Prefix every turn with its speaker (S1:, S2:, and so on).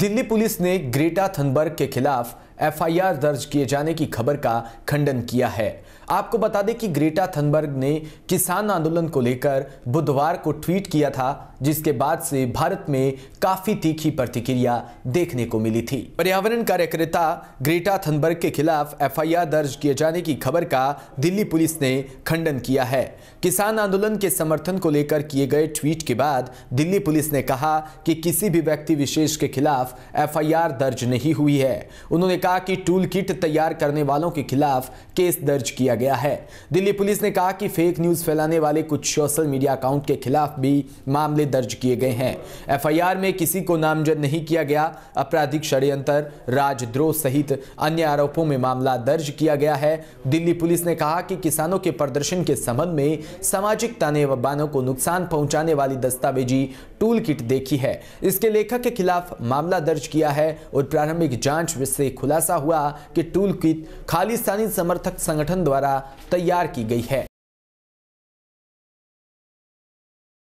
S1: Delhi police ने Greta Thunberg के खिलाफ एफआईआर दर्ज किए जाने की खबर का खंडन किया है आपको बता दें कि ग्रेटा थनबर्ग ने किसान आंदोलन को लेकर बुधवार को ट्वीट किया था जिसके बाद से भारत में काफी तीखी प्रतिक्रिया देखने को मिली थी पर्यावरण कार्यकर्ता ग्रेटा थनबर्ग के खिलाफ एफआईआर दर्ज किए जाने की खबर का दिल्ली पुलिस ने खंडन किया है किसान आंदोलन के समर्थन को लेकर किए गए ट्वीट के बाद दिल्ली पुलिस ने कहा कि किसी भी व्यक्ति विशेष के खिलाफ एफ दर्ज नहीं हुई है उन्होंने कहा कि टूल किट तैयार करने वालों के खिलाफ केस दर्ज किया गया है दिल्ली पुलिस ने कहा कि फेक न्यूज़ फैलाने वाले कुछ सोशल मीडिया अकाउंट के खिलाफ भी मामले दर्ज किए गए हैं एफआईआर में किसी को नामजद नहीं किया गया आपराधिक षड्यंत्र राजद्रोह सहित अन्य आरोपों में मामला दर्ज किया गया है दिल्ली पुलिस ने कहा कि किसानों के प्रदर्शन के संबंध में सामाजिक ताने वानों को नुकसान पहुंचाने वाली दस्तावेजी टूल किट देखी है इसके लेखक के खिलाफ मामला दर्ज किया है और प्रारंभिक जांच से खुला खुलासा हुआ कि टूल किट खालिस्तानी समर्थक संगठन द्वारा तैयार की गई है